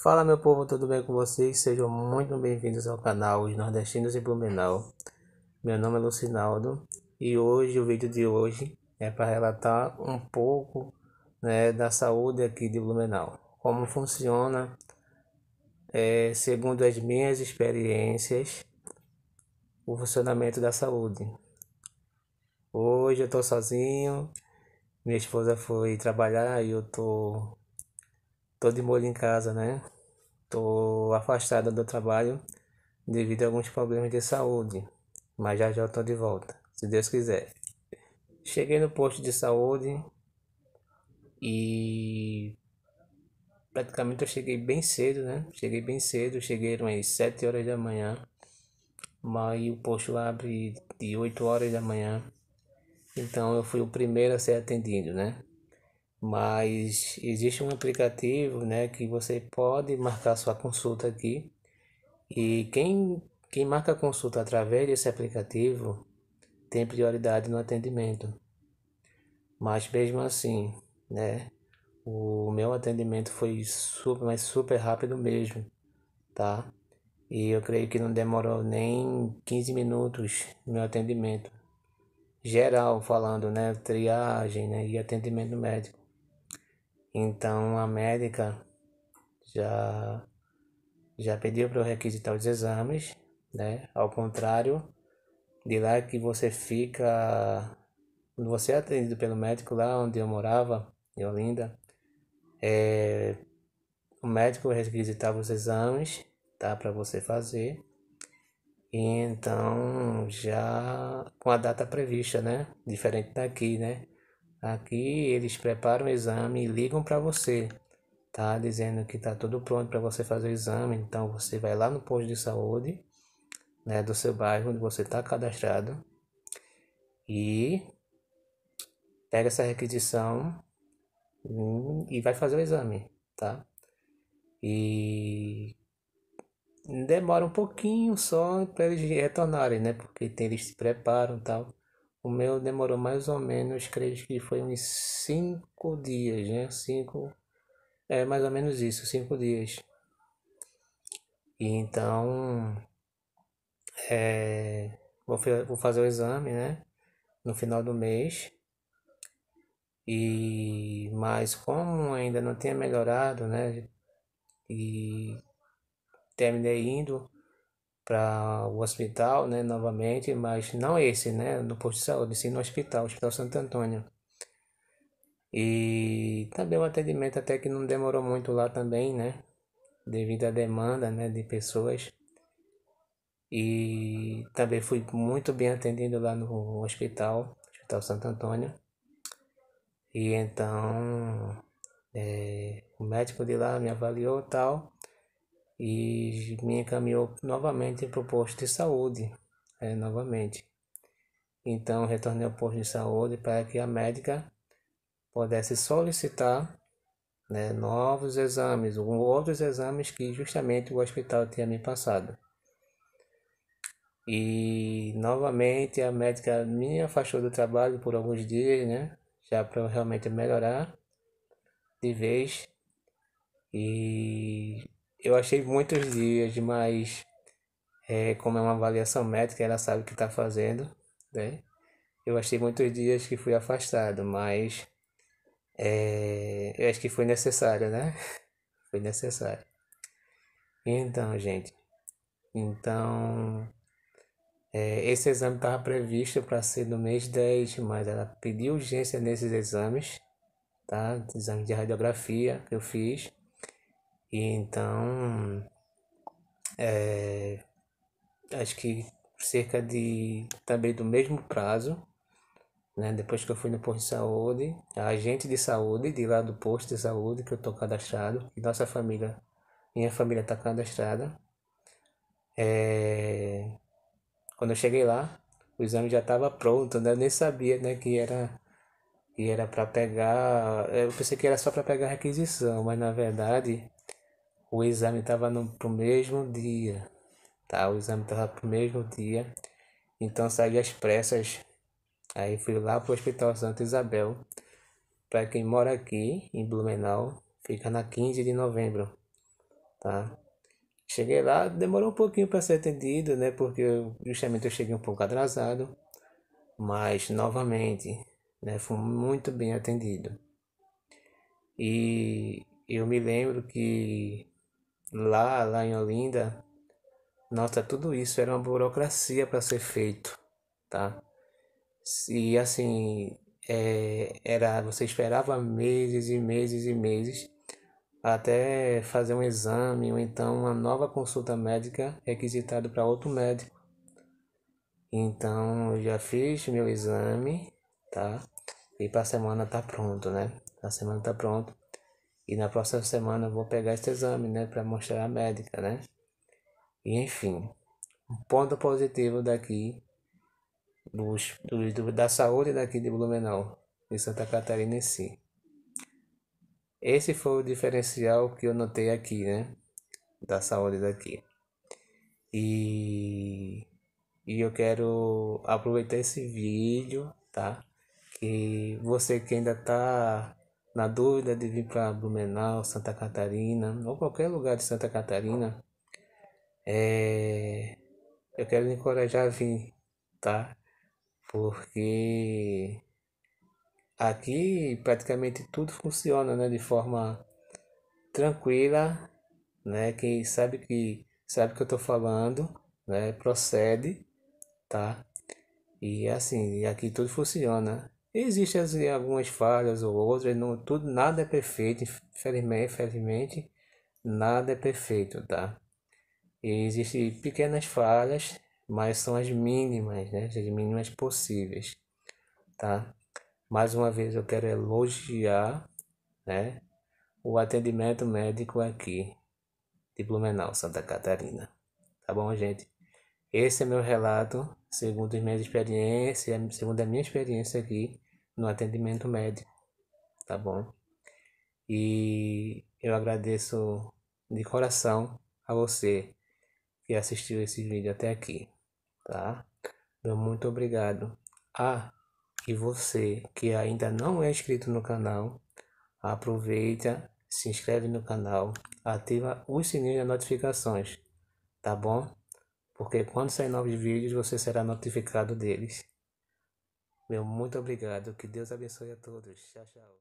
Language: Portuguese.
Fala meu povo, tudo bem com vocês? Sejam muito bem-vindos ao canal Os Nordestinos em Blumenau. Meu nome é Lucinaldo e hoje o vídeo de hoje é para relatar um pouco né, da saúde aqui de Blumenau. Como funciona, é, segundo as minhas experiências, o funcionamento da saúde. Hoje eu estou sozinho, minha esposa foi trabalhar e eu estou Tô de molho em casa, né? Tô afastada do trabalho devido a alguns problemas de saúde, mas já já tô de volta, se Deus quiser. Cheguei no posto de saúde e praticamente eu cheguei bem cedo, né? Cheguei bem cedo, cheguei umas 7 horas da manhã, mas o posto abre de 8 horas da manhã. Então eu fui o primeiro a ser atendido, né? mas existe um aplicativo né, que você pode marcar sua consulta aqui e quem, quem marca consulta através desse aplicativo tem prioridade no atendimento. Mas mesmo assim, né, o meu atendimento foi super, mas super rápido mesmo, tá? E eu creio que não demorou nem 15 minutos meu atendimento. Geral falando, né, triagem, né, e atendimento médico. Então a médica já, já pediu para eu requisitar os exames, né? Ao contrário de lá que você fica. Quando você é atendido pelo médico lá onde eu morava, em Olinda, é, o médico requisitava os exames, tá? Para você fazer. E então já com a data prevista, né? Diferente daqui, né? Aqui eles preparam o exame e ligam para você, tá? Dizendo que tá tudo pronto para você fazer o exame. Então você vai lá no posto de saúde, né, do seu bairro onde você está cadastrado e pega essa requisição e vai fazer o exame, tá? E demora um pouquinho só para eles retornarem, né? Porque eles se preparam, tal. O meu demorou mais ou menos, creio que foi uns cinco dias, né? Cinco, é mais ou menos isso, cinco dias. E então, é, vou, vou fazer o exame, né? No final do mês. E, mas como ainda não tinha melhorado, né? E terminei indo para o hospital, né, novamente, mas não esse, né, no posto de saúde, sim no hospital, Hospital Santo Antônio. E também o atendimento até que não demorou muito lá também, né, devido à demanda, né, de pessoas. E também fui muito bem atendido lá no hospital, Hospital Santo Antônio. E então, é, o médico de lá me avaliou tal e me encaminhou novamente para o posto de saúde, é, novamente. Então, retornei ao posto de saúde para que a médica pudesse solicitar né, novos exames, ou outros exames que justamente o hospital tinha me passado. E novamente a médica me afastou do trabalho por alguns dias, né? Já para eu realmente melhorar de vez. E eu achei muitos dias, mas é, como é uma avaliação médica, ela sabe o que está fazendo, né? Eu achei muitos dias que fui afastado, mas é, eu acho que foi necessário, né? Foi necessário. Então, gente, então é, esse exame estava previsto para ser no mês 10, mas ela pediu urgência nesses exames, tá? Exame de radiografia que eu fiz e então, é, acho que cerca de também do mesmo prazo, né, depois que eu fui no posto de saúde, a agente de saúde de lá do posto de saúde que eu tô cadastrado, e nossa família, minha família tá cadastrada. É, quando eu cheguei lá, o exame já estava pronto, né? Eu nem sabia, né, que era que era para pegar, eu pensei que era só para pegar requisição, mas na verdade o exame estava no pro mesmo dia, tá? O exame estava pro mesmo dia, então saí às pressas. Aí fui lá pro Hospital Santa Isabel. Para quem mora aqui em Blumenau, fica na 15 de novembro, tá? Cheguei lá, demorou um pouquinho para ser atendido, né? Porque eu, justamente eu cheguei um pouco atrasado, mas novamente, né? Fui muito bem atendido. E eu me lembro que lá, lá em Olinda, nossa, tudo isso era uma burocracia para ser feito, tá? E assim, é, era, você esperava meses e meses e meses até fazer um exame ou então uma nova consulta médica requisitada para outro médico. Então, eu já fiz meu exame, tá? E para semana tá pronto, né? A semana tá pronto. E na próxima semana eu vou pegar esse exame, né, para mostrar a médica, né? E enfim, um ponto positivo daqui dos, do, da saúde daqui de Blumenau, de Santa Catarina em si. Esse foi o diferencial que eu notei aqui, né? Da saúde daqui. E, e eu quero aproveitar esse vídeo, tá? Que você que ainda tá na dúvida de vir para Blumenau, Santa Catarina ou qualquer lugar de Santa Catarina, é... eu quero lhe encorajar a vir, tá? Porque aqui praticamente tudo funciona né, de forma tranquila, né? Quem sabe que sabe que eu estou falando, né? Procede, tá? E assim, aqui tudo funciona. Existem assim, algumas falhas ou outras, não, tudo, nada é perfeito, infelizmente, infelizmente, nada é perfeito, tá? E existem pequenas falhas, mas são as mínimas, né? As mínimas possíveis, tá? Mais uma vez eu quero elogiar, né? O atendimento médico aqui de Blumenau, Santa Catarina. Tá bom, gente? Esse é meu relato segundo as minhas segundo a minha experiência aqui no atendimento médico, tá bom? E eu agradeço de coração a você que assistiu esse vídeo até aqui, tá? Então, muito obrigado. Ah, e você que ainda não é inscrito no canal, aproveita, se inscreve no canal, ativa o sininho das notificações, tá bom? porque quando sair novos vídeos você será notificado deles. Meu muito obrigado, que Deus abençoe a todos. Tchau, tchau.